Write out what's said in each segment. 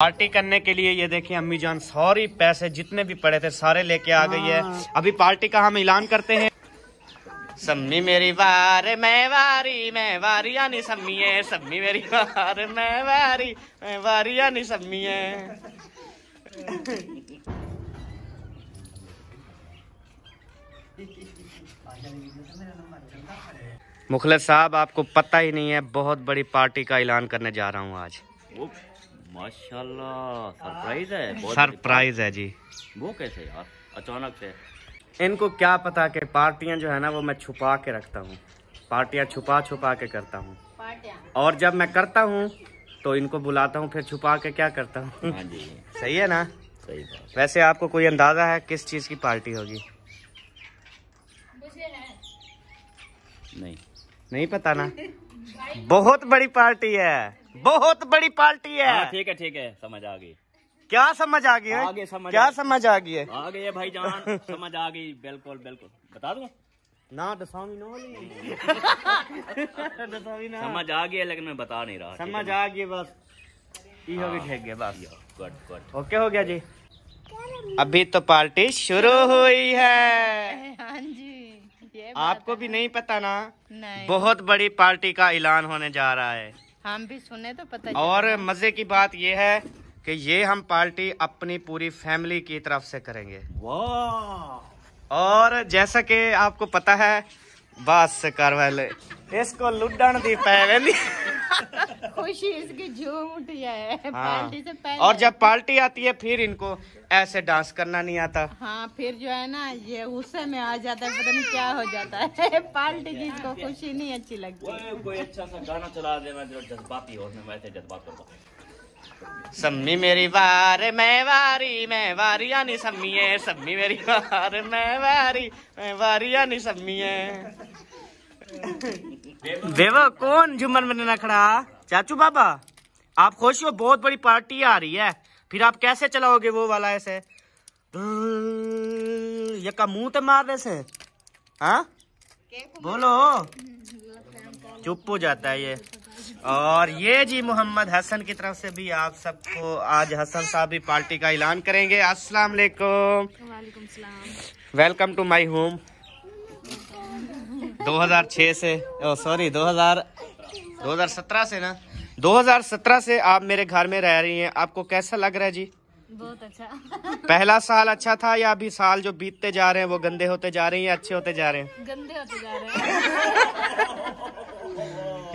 Party करने के लिए ये देखिए अम्मी जान सॉरी पैसे जितने भी पड़े थे सारे लेके आ गई है हाँ। अभी पार्टी का हम ऐलान करते हैं सम्मी मेरी वार मैं वारी मैं वारी यानी सम्मी है सम्मी मेरी वार मैं वारी मैं वारी यानी सम्मी है मुखलत साहब आपको पता ही नहीं है बहुत बड़ी पार्टी का ऐलान करने जा रहा हूँ आज सरप्राइज है सरप्राइज है जी वो कैसे यार अचानक से इनको क्या पता कि पार्टियां जो है ना वो मैं छुपा के रखता हूँ पार्टियां छुपा छुपा के करता हूँ और जब मैं करता हूँ तो इनको बुलाता हूँ फिर छुपा के क्या करता हूँ हाँ सही है ना सही वैसे आपको कोई अंदाजा है किस चीज़ की पार्टी होगी नहीं नहीं पता ना बहुत बड़ी पार्टी है बहुत बड़ी पार्टी है हाँ, ठीक है ठीक है समझ आ गई क्या समझ आ गई समझ क्या समझ आ गई है भाई जान समझ आ गई बिल्कुल बिल्कुल बता दू ना दसावी तो ना दसावी तो ना समझ आ गई लेकिन मैं बता नहीं रहा समझ आ गई बस ये हो गई ठीक है बस गुड गुड ओके हो गया जी अभी तो पार्टी शुरू हुई है हाँ जी आपको तो भी नहीं पता ना नहीं। बहुत बड़ी पार्टी का ऐलान होने जा रहा है हम भी सुने तो पता और मजे की बात यह है कि ये हम पार्टी अपनी पूरी फैमिली की तरफ से करेंगे वाह और जैसा कि आपको पता है बस कर वाले इसको लुडन दी ਦੀ ਪੈ खुशी इसकी झूम उठ जाए हाँ। पार्टी से पहले और जब पार्टी आती है फिर इनको ऐसे डांस करना नहीं आता हाँ फिर जो है ना ये गुस्से में आ जाता है पता नहीं क्या हो जाता है पार्टी जी जिसको खुशी नहीं अच्छी लगती कोई अच्छा सा गाना चला देना जो जज्बाती और मैं जज्बात करता सम्मी मेरी वार मैं वारी मैं वारी यानी सम्मी है सम्मी मेरी वार मैं वारी मैं वारी यानी सम्मी है देवा कौन झुमर में ना खड़ा चाचू बाबा आप खुश हो बहुत बड़ी पार्टी आ रही है फिर आप कैसे चलाओगे वो वाला ऐसे ये का मुंह तो मार ऐसे हाँ बोलो चुप हो जाता है ये और ये जी मोहम्मद हसन की तरफ से भी आप सबको आज हसन साहब भी पार्टी का ऐलान करेंगे अस्सलाम वालेकुम वेलकम टू माय होम 2006 से सॉरी 2000 2017 से ना 2017 से आप मेरे घर में रह रही हैं आपको कैसा लग रहा है जी बहुत अच्छा पहला साल अच्छा था या अभी साल जो बीतते जा रहे हैं वो गंदे होते जा रहे हैं या अच्छे होते जा रहे हैं गंदे होते जा रहे हैं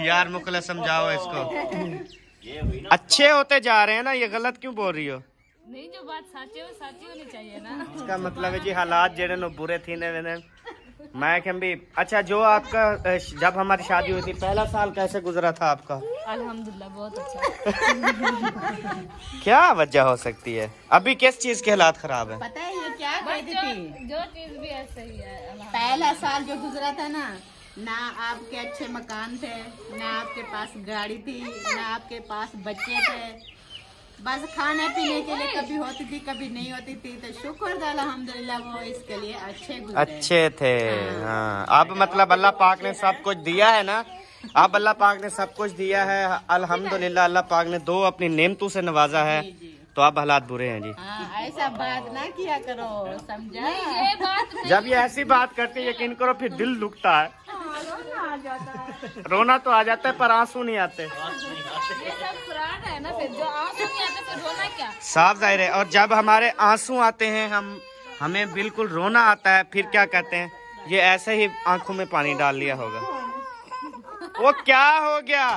यार मुकला समझाओ इसको अच्छे होते जा रहे हैं ना ये गलत क्यों बोल रही हो नहीं जो बात हो साची होनी चाहिए ना इसका मतलब है जी हालात जेडे नो बुरे थी ने ने। मैं हम भी अच्छा जो आपका जब हमारी शादी हुई थी पहला साल कैसे गुजरा था आपका अल्हम्दुलिल्लाह बहुत अच्छा क्या वजह हो सकती है अभी किस चीज के हालात खराब है पता है ये क्या कहती थी जो चीज भी ऐसे ही है पहला साल जो गुजरा था ना ना आपके अच्छे मकान थे ना आपके पास गाड़ी थी ना आपके पास बच्चे थे बस खाने पीने के लिए कभी होती थी कभी नहीं होती थी तो शुक्र अलहमदुल्ला वो इसके लिए अच्छे अच्छे थे हाँ। अब मतलब अल्लाह पाक ने सब कुछ दिया है ना अब अल्लाह पाक ने सब कुछ दिया है अल्हम्दुलिल्लाह अल्लाह पाक ने दो अपनी नेमतों से नवाजा है तो अब हालात बुरे हैं जी हाँ, ऐसा बात ना किया करो समझा जब ये ऐसी बात करते यकीन करो फिर दिल दुखता है रोना तो आ जाता है पर आंसू नहीं आते साफ जाहिर है और जब हमारे आंसू आते हैं हम हमें बिल्कुल रोना आता है फिर क्या कहते हैं ये ऐसे ही आंखों में पानी डाल लिया होगा वो क्या हो गया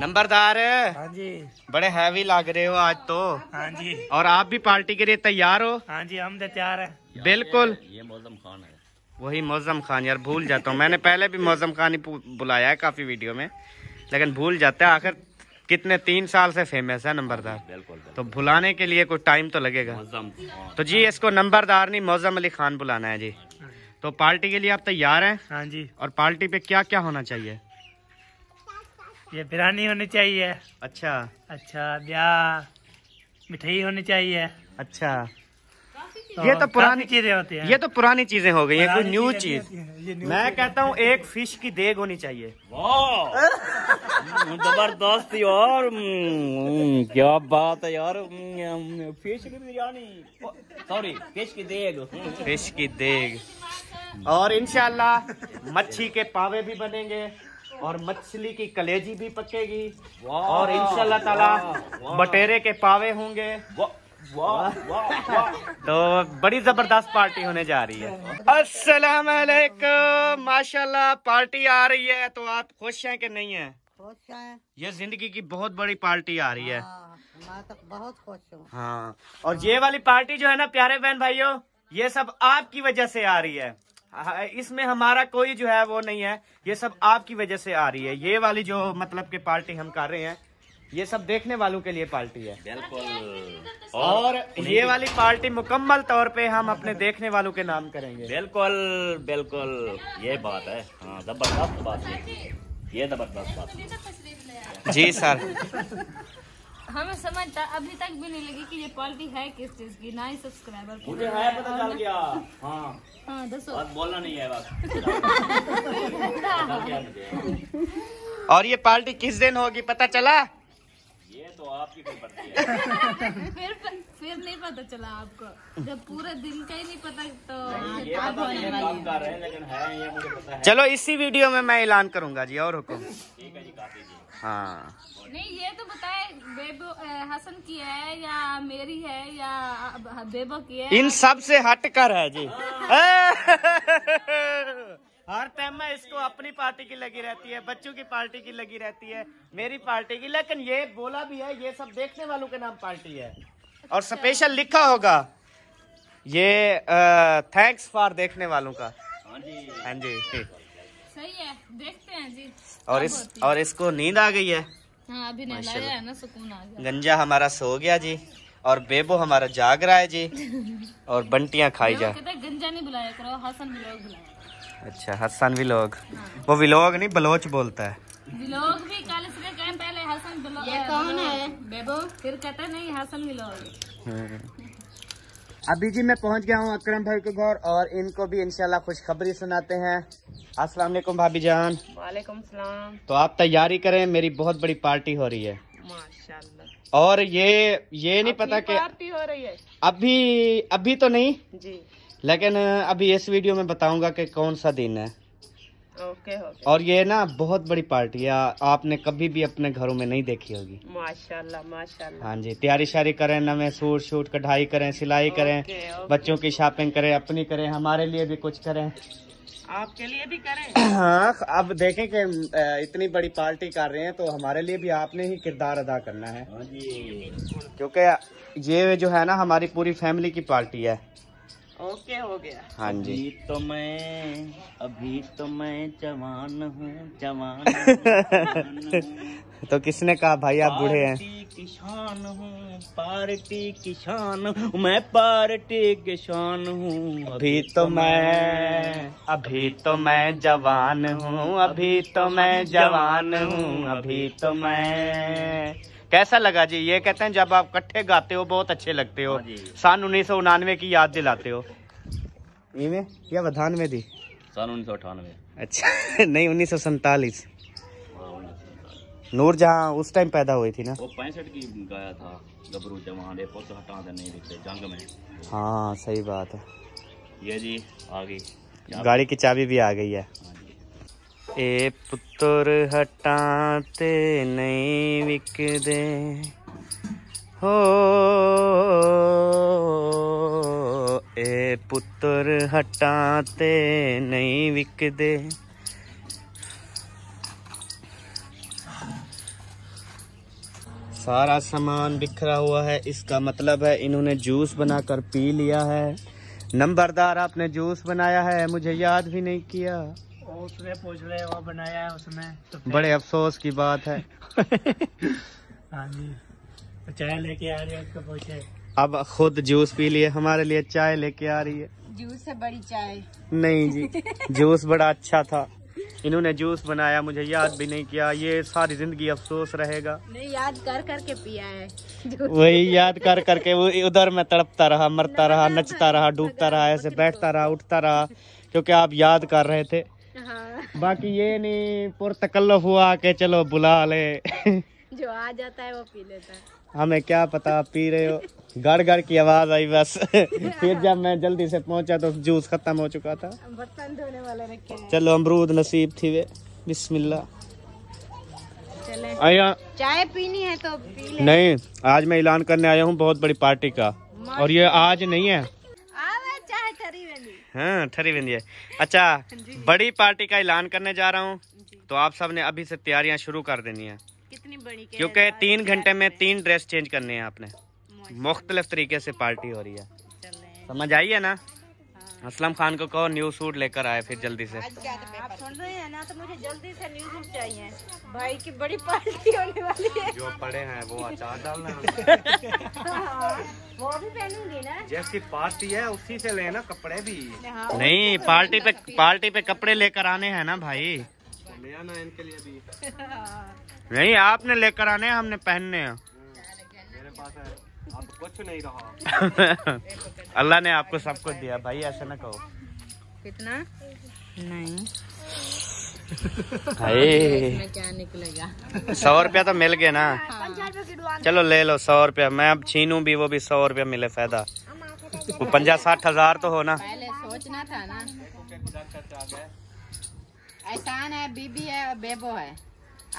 नंबरदार हाँ जी बड़े हैवी लग रहे हो आज तो हाँ जी और आप भी पार्टी के लिए तैयार हो हाँ जी हम तो तैयार है बिल्कुल ये, ये मौजम खान है वही मौजम खान यार भूल जाता हूँ मैंने पहले भी मौजम खान ही बुलाया है काफ़ी वीडियो में लेकिन भूल जाता है आखिर कितने तीन साल से फेमस है नंबरदार तो भुलाने के लिए कोई टाइम तो लगेगा हाँ। तो जी इसको नंबरदार नहीं मौजम अली खान बुलाना है जी तो पार्टी के लिए आप तैयार हैं हाँ जी और पार्टी पे क्या क्या होना चाहिए ये बिरयानी होनी चाहिए अच्छा अच्छा ब्याह मिठाई होनी चाहिए अच्छा ये तो हाँ, पुरानी चीजें होती हैं ये तो पुरानी चीजें हो गई है कोई न्यू चीज मैं कहता हूँ एक फिश की देग होनी चाहिए जबरदस्त यार हम्म, हम्म, क्या बात है यार फिश हम्म, की बिरयानी सॉरी फिश की देग फिश की देग और इनशाला मच्छी के पावे भी बनेंगे और मछली की कलेजी भी पकेगी और इनशाला ताला बटेरे के पावे होंगे तो बड़ी जबरदस्त पार्टी होने जा रही है अस्सलाम वालेकुम माशाल्लाह पार्टी आ रही है तो आप खुश हैं कि नहीं है खुश हैं ये जिंदगी की बहुत बड़ी पार्टी आ रही है हाँ, मैं तो बहुत खुश हूँ हाँ और ये वाली पार्टी जो है ना प्यारे बहन भाइयों ये सब आपकी वजह से आ रही है हाँ, इसमें हमारा कोई जो है वो नहीं है ये सब आपकी वजह से आ रही है ये वाली जो मतलब के पार्टी हम कर रहे हैं ये सब देखने वालों के लिए पार्टी है बिल्कुल और ये वाली पार्टी मुकम्मल तौर पे हम अपने देखने वालों के नाम करेंगे बिल्कुल बिल्कुल ये बात है हाँ, जबरदस्त बात है ये जबरदस्त बात जी सर हमें समझता अभी तक भी नहीं लगी कि ये पार्टी है किस चीज की ना ही सब्सक्राइबर मुझे है पता चल गया हाँ हाँ बोलना नहीं है बस और ये पार्टी किस दिन होगी पता चला तो आपकी फिर बनती फिर फिर नहीं पता चला आपको जब पूरे दिन का ही नहीं पता तो ये पता नहीं रहे लेकिन है ये मुझे पता है चलो इसी वीडियो में मैं ऐलान करूंगा जी और हुक्म हाँ नहीं ये तो बताए बेबो हसन की है या मेरी है या बेबो की है इन सब से हट कर है जी हाँ। हर टाइम में इसको अपनी पार्टी की लगी रहती है बच्चों की पार्टी की लगी रहती है मेरी पार्टी की लेकिन ये बोला भी है ये सब देखने वालों के नाम पार्टी है और स्पेशल अच्छा। लिखा होगा ये थैंक्स फॉर देखने वालों का हाँ जी हाँ सही है देखते हैं जी और इस और इसको नींद आ गई है हाँ, अभी है ना सुकून आ गया गंजा हमारा सो गया जी और बेबो हमारा जाग रहा है जी और बंटियां खाई जा गंजा नहीं बुलाया करो हसन बुलाया अच्छा हसन व्लॉग वो विलोग नहीं बलोच बोलता है भी कल कहें पहले हसन ये कौन है बेबो फिर कहता नहीं हसन हम्म। अभी जी मैं पहुंच गया हूं अक्रम भाई के घर और इनको भी इनशाला खुशखबरी सुनाते हैं अस्सलाम वालेकुम भाभी जान वालेकुम सलाम तो आप तैयारी करें मेरी बहुत बड़ी पार्टी हो रही है माशाल्लाह और ये ये नहीं पता कि पार्टी हो रही है अभी अभी तो नहीं जी लेकिन अभी इस वीडियो में बताऊंगा कि कौन सा दिन है ओके ओके और ये ना बहुत बड़ी पार्टी है आपने कभी भी अपने घरों में नहीं देखी होगी माशाल्लाह माशाल्लाह हाँ जी तैयारी शारी करें नवे सूट शूट कढ़ाई करें सिलाई करें ओके। बच्चों की शॉपिंग करें अपनी करें हमारे लिए भी कुछ करें आपके लिए भी करें हाँ अब देखें कि इतनी बड़ी पार्टी कर रहे हैं तो हमारे लिए भी आपने ही किरदार अदा करना है हाँ क्योंकि ये जो है ना हमारी पूरी फैमिली की पार्टी है ओके हो गया हाँ जी अभी तो मैं अभी तो मैं जवान हूँ जवान, तो किसने कहा भाई आप बूढ़े हैं किसान हूँ पार्टी किसान मैं पार्टी किसान हूँ अभी तो मैं अभी तो मैं जवान हूँ अभी तो मैं जवान हूँ अभी तो मैं कैसा लगा जी ये कहते हैं जब आप कट्ठे गाते हो बहुत अच्छे लगते हो हाँ सन उन्नीस सौ उन्नवे की याद दिलाते हो या बधानवे दी सन उन्नीस सौ अठानवे अच्छा नहीं उन्नीस सौ सैतालीस नूर जहाँ उस टाइम पैदा हुई थी ना वो पैंसठ की गाया था गबरू जवान ने पुत हटा दे तो नहीं दिखते जंग में हाँ सही बात है ये जी आ गई गाड़ी की चाबी भी आ गई है हाँ ए पुत्र हटाते नहीं दे हो ए पुत्र हटाते नहीं दे सारा सामान बिखरा हुआ है इसका मतलब है इन्होंने जूस बनाकर पी लिया है नंबरदार आपने जूस बनाया है मुझे याद भी नहीं किया उसने पूछ ले वो बनाया तो बड़े अफसोस की बात है हाँ जी तो चाय लेके आ रही है उसको पूछे अब खुद जूस पी लिए हमारे लिए चाय लेके आ रही है जूस है बड़ी चाय नहीं जी जूस बड़ा अच्छा था इन्होंने जूस बनाया मुझे याद भी नहीं किया ये सारी जिंदगी अफसोस रहेगा नहीं याद कर करके पिया है वही याद कर करके वो उधर मैं तड़पता रहा मरता रहा नचता रहा डूबता रहा ऐसे बैठता रहा उठता रहा क्योंकि आप याद कर रहे थे हाँ। बाकी ये नहीं तकल्लफ हुआ के चलो बुला ले जो आ जाता है वो पी लेता है हमें क्या पता पी रहे हो गड़ गड़ की आवाज आई बस फिर जब मैं जल्दी से पहुंचा तो जूस खत्म हो चुका था बर्तन धोने वाले रखे चलो अमरूद नसीब थी वे बिस्मिल्ला चाय पीनी है तो पी ले। नहीं आज मैं ऐलान करने आया हूँ बहुत बड़ी पार्टी का और ये आज नहीं है हाँ ठरी बिंदी अच्छा हाँ बड़ी पार्टी का ऐलान करने जा रहा हूँ तो आप सब ने अभी से तैयारियाँ शुरू कर देनी है कितनी बड़ी क्योंकि तीन घंटे में तीन ड्रेस चेंज करने हैं आपने मुख्तलिफ तरीके से पार्टी हो रही है समझ आई है ना असलम खान को कहो न्यू सूट लेकर आए फिर जल्दी से आप सुन रहे हैं ना तो मुझे जल्दी से न्यू सूट चाहिए भाई की बड़ी पार्टी होने वाली है जो पड़े हैं वो अचार डालना हाँ, वो भी पहनूंगी ना जैसी पार्टी है उसी से लेना कपड़े भी हाँ, नहीं पार्टी पे पार्टी पे कपड़े लेकर आने हैं ना भाई तो ले आना इनके लिए भी हाँ। नहीं आपने लेकर आने हमने पहनने मेरे पास है कुछ नहीं रहा अल्लाह ने आपको सब कुछ दिया भाई ऐसा ना कहो कितना नहीं क्या निकलेगा सौ रुपया तो मिल गए ना चलो ले लो सौ रुपया मैं अब छीनू भी वो भी सौ रुपया मिले फायदा वो पंजा साठ हजार तो हो ना पहले सोचना था ना एहसान है बीबी है और बेबो है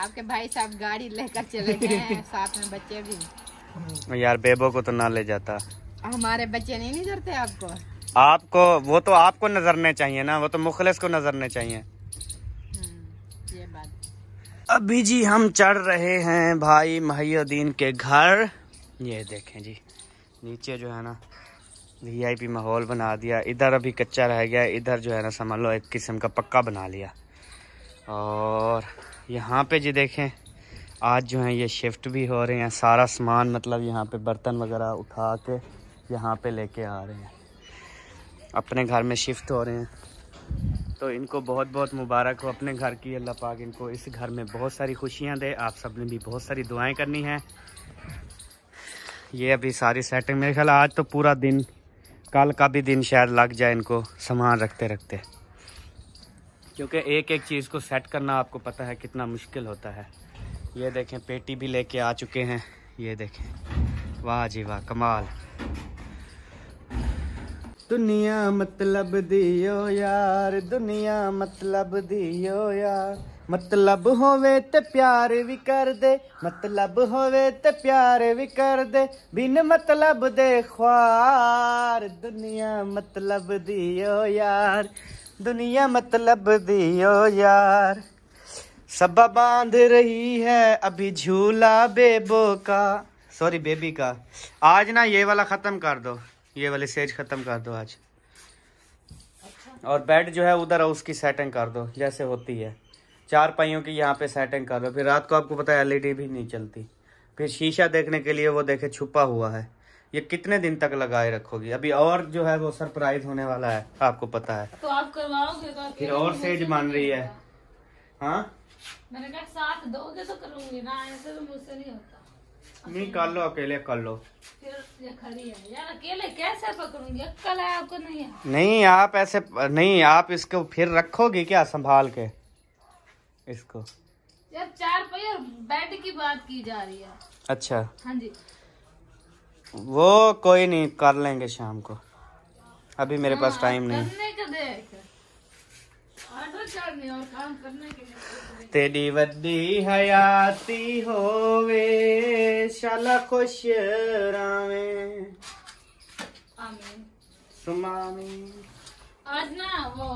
आपके भाई साहब गाड़ी लेकर चले गए साथ में बच्चे भी हम्म। यार बेबो को तो ना ले जाता हमारे बच्चे नहीं नजरते आपको आपको वो तो आपको नजरने चाहिए ना वो तो मुखलिस को नजरने चाहिए हम्म, अभी जी हम चढ़ रहे हैं भाई महियुद्दीन के घर ये देखें जी नीचे जो है ना वीआईपी माहौल बना दिया इधर अभी कच्चा रह गया इधर जो है ना समझ लो एक किस्म का पक्का बना लिया और यहाँ पे जी देखें आज जो हैं ये शिफ्ट भी हो रहे हैं सारा सामान मतलब यहाँ पे बर्तन वगैरह उठा के यहाँ पे लेके आ रहे हैं अपने घर में शिफ्ट हो रहे हैं तो इनको बहुत बहुत मुबारक हो अपने घर की अल्लाह पाक इनको इस घर में बहुत सारी खुशियाँ दे आप सब ने भी बहुत सारी दुआएं करनी हैं ये अभी सारी सेटिंग मेरे ख्याल आज तो पूरा दिन कल का भी दिन शायद लग जाए इनको सामान रखते रखते क्योंकि एक एक चीज़ को सेट करना आपको पता है कितना मुश्किल होता है ये देखें पेटी भी लेके आ चुके हैं ये देखें वाह जी वाह कमाल दुनिया मतलब दियो यार दुनिया मतलब दियो यार मतलब होवे ते प्यार भी कर दे मतलब होवे ते प्यार भी कर दे बिन मतलब दे ख्वार दुनिया मतलब दियो यार दुनिया मतलब दियो यार सबा बांध रही है अभी झूला बेबो का सॉरी बेबी का आज ना ये वाला ख़त्म कर दो ये वाले सेज ख़त्म कर दो आज अच्छा। और बेड जो है उधर उसकी सेटिंग कर दो जैसे होती है चार पहियों की यहाँ पे सेटिंग कर दो फिर रात को आपको पता है एलईडी e भी नहीं चलती फिर शीशा देखने के लिए वो देखे छुपा हुआ है ये कितने दिन तक लगाए रखोगी अभी और जो है वो सरप्राइज होने वाला है आपको पता है तो आप करवाओगे तो फिर और सेज मान रही है हाँ मैंने कहा साथ दोगे तो करूंगी ना ऐसे तो मुझसे नहीं होता नहीं कर लो अकेले कर लो फिर ये खड़ी है यार अकेले कैसे पकड़ूंगी अक्कल है आपको नहीं है नहीं आप ऐसे नहीं आप इसको फिर रखोगे क्या संभाल के इसको यार चार पहिया बेड की बात की जा रही है अच्छा हाँ जी वो कोई नहीं कर लेंगे शाम को अभी मेरे हाँ, पास टाइम हाँ, नहीं करने का देख और काम करने के लिए तेरी वी हयाती होवे शाला खुश रावे आज ना वो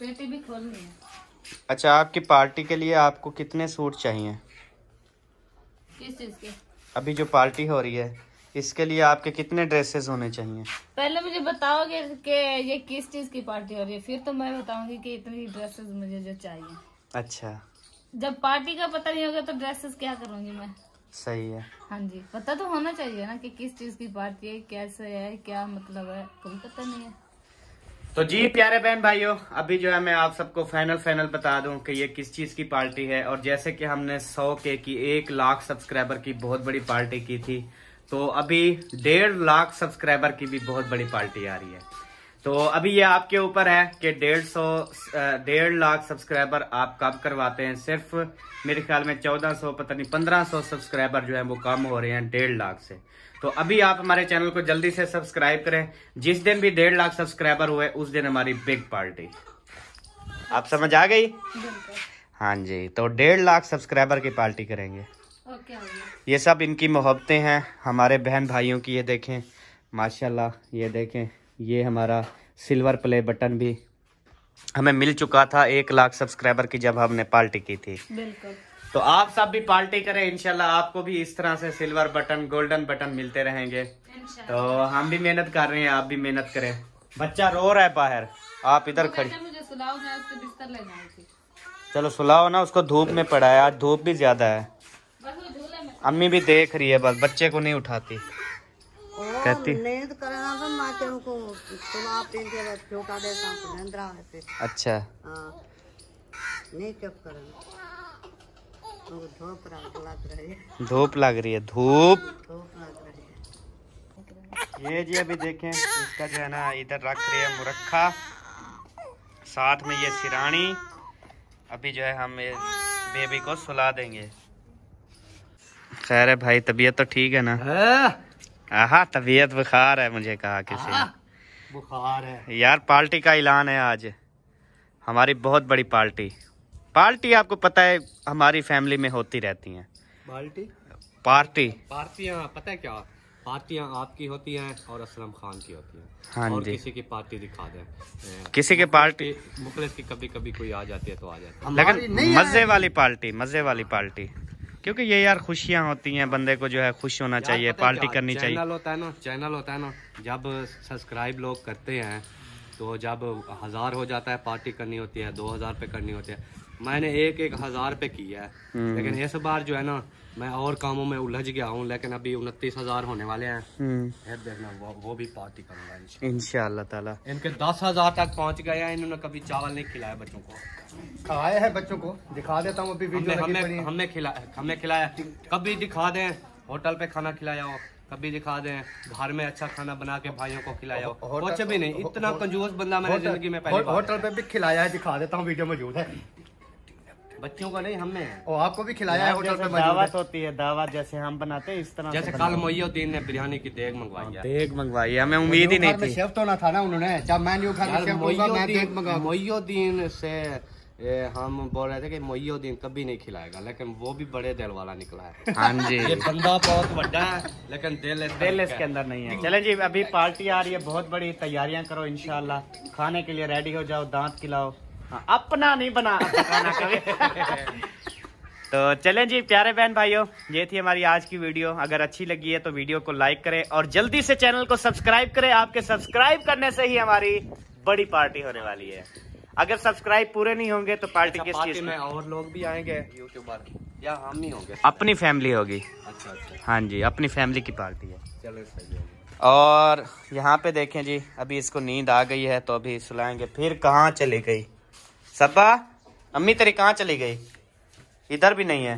पेटी भी है अच्छा आपकी पार्टी के लिए आपको कितने सूट चाहिए किस चीज के अभी जो पार्टी हो रही है इसके लिए आपके कितने ड्रेसेस होने चाहिए पहले मुझे बताओगे कि ये किस चीज की पार्टी हो रही है फिर तो मैं बताऊंगी कि इतनी ड्रेसेस मुझे जो चाहिए अच्छा जब पार्टी का पता नहीं होगा तो ड्रेसेस क्या करूंगी मैं सही है हाँ जी पता तो होना चाहिए ना कि किस चीज की पार्टी है कैसे है क्या मतलब है कोई पता नहीं है तो जी प्यारे बहन भाइयों अभी जो है मैं आप सबको फाइनल फाइनल बता दूं कि ये किस चीज़ की पार्टी है और जैसे कि हमने 100 के की एक लाख सब्सक्राइबर की बहुत बड़ी पार्टी की थी तो अभी डेढ़ लाख सब्सक्राइबर की भी बहुत बड़ी पार्टी आ रही है तो अभी ये आपके ऊपर है कि डेढ़ सौ डेढ़ लाख सब्सक्राइबर आप कब करवाते हैं सिर्फ मेरे ख्याल में चौदह सौ पता नहीं पंद्रह सौ सब्सक्राइबर जो है वो कम हो रहे हैं डेढ़ लाख से तो अभी आप हमारे चैनल को जल्दी से सब्सक्राइब करें जिस दिन भी डेढ़ लाख सब्सक्राइबर हुए उस दिन हमारी बिग पार्टी आप समझ आ गई हाँ जी तो डेढ़ लाख सब्सक्राइबर की पार्टी करेंगे ये सब इनकी मोहब्बतें हैं हमारे बहन भाइयों की ये देखें माशाल्लाह ये देखें ये हमारा सिल्वर प्ले बटन भी हमें मिल चुका था एक लाख सब्सक्राइबर की जब हमने पार्टी की थी तो आप सब भी पार्टी करें इनशाला आपको भी इस तरह से सिल्वर बटन गोल्डन बटन मिलते रहेंगे तो हम भी मेहनत कर रहे हैं आप भी मेहनत करें बच्चा रो रहा है बाहर आप इधर तो खड़ी चलो सुलाओ ना उसको धूप में पड़ा है आज धूप भी ज्यादा है अम्मी भी देख रही है बस बच्चे को नहीं उठाती कहती हाँ। अच्छा। हाँ। धूप लग रही है धूप ये जी अभी देखें इसका जो है ना इधर रख रही है मुरखा साथ में ये सिरानी अभी जो है हम बेबी को सुला देंगे खैर है भाई तबीयत तो ठीक है ना है? हाँ। आहा तबीयत बुखार है मुझे कहा किसी ने बुखार है यार पार्टी का ऐलान है आज हमारी बहुत बड़ी पार्टी पार्टी आपको पता है हमारी फैमिली में होती रहती हैं पार्टी पार्टी पार्टियाँ पता है क्या पार्टियाँ आपकी होती हैं और असलम खान की होती हैं हाँ और किसी की पार्टी दिखा दें किसी की पार्टी मुखलिस की कभी कभी कोई आ जाती है तो आ जाती है लेकिन मज़े वाली पार्टी मज़े वाली पार्टी क्योंकि ये यार खुशियाँ होती हैं बंदे को जो है खुश होना चाहिए पार्टी करनी चाहिए चैनल होता है ना चैनल होता है ना जब सब्सक्राइब लोग करते हैं तो जब हज़ार हो जाता है पार्टी करनी होती है दो हज़ार पे करनी होती है मैंने एक एक हजार पे किया है हम्म। लेकिन इस बार जो है ना मैं और कामों में उलझ गया हूँ लेकिन अभी उनतीस हजार होने वाले हैं हम्म। देखना वो, वो भी पार्टी करूंगा इनशाला ताला इनके दस हजार तक पहुँच गए हैं इन्होंने कभी चावल नहीं खिलाया बच्चों को खाए है बच्चों को दिखा देता हूँ अभी वीडियो हमें हमें, खिलाया हमें खिलाया कभी दिखा दे होटल पे खाना खिलाया हो कभी दिखा दे घर में अच्छा खाना बना के भाइयों को खिलाया हो कुछ भी नहीं इतना कंजूस बंदा मैंने जिंदगी में पहले होटल पे भी खिलाया है दिखा देता हूँ वीडियो मौजूद है बच्चों का नहीं हमने और आपको भी खिलाया है होटल पे दावत होती है दावत जैसे हम बनाते हैं इस तरह जैसे कल मोहियोद्दीन ने बिरयानी की देग मंगवाई है देग मंगवाई हमें उम्मीद ही नहीं थी शेफ तो ना था ना उन्होंने जब मैं न्यू खा मोहियोद्दीन से हम बोल रहे थे कि मोहियोद्दीन कभी नहीं खिलाएगा लेकिन वो भी बड़े दिल वाला निकला है हाँ जी ये बंदा बहुत बड़ा है लेकिन दिल दिल इसके अंदर नहीं है चले जी अभी पार्टी आ रही है बहुत बड़ी तैयारियां करो इनशाला खाने के लिए रेडी हो जाओ दांत खिलाओ हाँ, अपना नहीं बना तो चलें जी प्यारे बहन भाइयों ये थी हमारी आज की वीडियो अगर अच्छी लगी है तो वीडियो को लाइक करें और जल्दी से चैनल को सब्सक्राइब करें आपके सब्सक्राइब करने से ही हमारी बड़ी पार्टी होने वाली है अगर सब्सक्राइब पूरे नहीं होंगे तो पार्टी अच्छा, किस चीज में और लोग भी आएंगे यूट्यूबर या हम नहीं होंगे अपनी फैमिली होगी अच्छा अच्छा हाँ जी अपनी फैमिली की पार्टी है चलो सही है और यहाँ पे देखें जी अभी इसको नींद आ गई है तो अभी सुलाएंगे फिर कहाँ चली गई सब्बा अम्मी तेरी कहाँ चली गई इधर भी नहीं है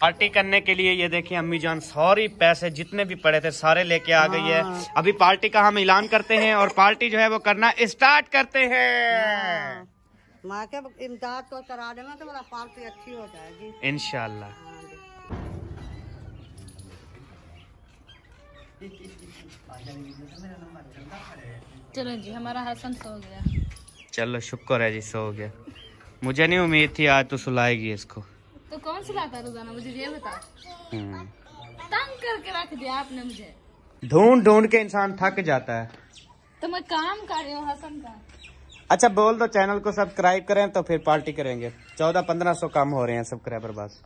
पार्टी करने के लिए ये देखिए अम्मी जान सारी पैसे जितने भी पड़े थे सारे लेके आ गई है हाँ। अभी पार्टी का हम ऐलान करते हैं और पार्टी जो है वो करना स्टार्ट करते हैं हाँ। माँ के इमदाद तो करा देना तो पार्टी अच्छी हो जाएगी इनशाला चलो जी हमारा हसन सो गया चलो शुक्र है जी सो हो गया मुझे नहीं उम्मीद थी आज तो सुलाएगी इसको तो कौन सुलाता रोजाना मुझे ये बता हम्म। तंग करके रख दिया आपने मुझे ढूंढ ढूंढ के इंसान थक जाता है तो मैं काम कर रही हूँ हसन का अच्छा बोल दो चैनल को सब्सक्राइब करें तो फिर पार्टी करेंगे चौदह पंद्रह सौ कम हो रहे हैं सब्सक्राइबर बस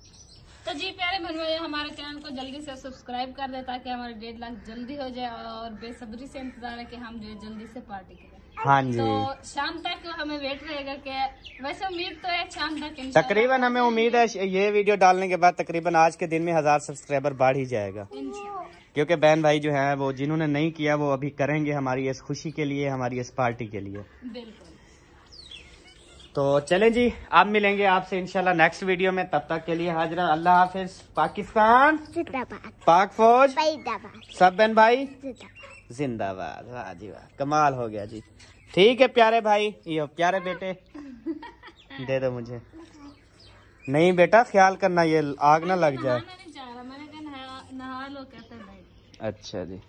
तो जी प्यारे भनवाई हमारे चैनल को जल्दी से सब्सक्राइब कर दे ताकि हमारे डेढ़ लाख जल्दी हो जाए और बेसब्री से इंतजार है कि हम जो जल्दी से पार्टी करें हाँ तो जी तो शाम तक हमें वेट रहेगा क्या वैसे उम्मीद तो है शाम तक तकरीबन हमें उम्मीद है ये वीडियो डालने के बाद तकरीबन आज के दिन में हजार सब्सक्राइबर बढ़ ही जाएगा क्योंकि बहन भाई जो है वो जिन्होंने नहीं किया वो अभी करेंगे हमारी इस खुशी के लिए हमारी इस पार्टी के लिए तो चले जी आप मिलेंगे आपसे इनशाला नेक्स्ट वीडियो में तब तक के लिए हाजरा अल्लाह हाफिज पाकिस्तान पाक फौज सब बहन भाई जिंदाबाद वाह जी वाह कमाल हो गया जी ठीक है प्यारे भाई ये प्यारे बेटे दे दो मुझे नहीं बेटा ख्याल करना ये आग ना लग जाए अच्छा जी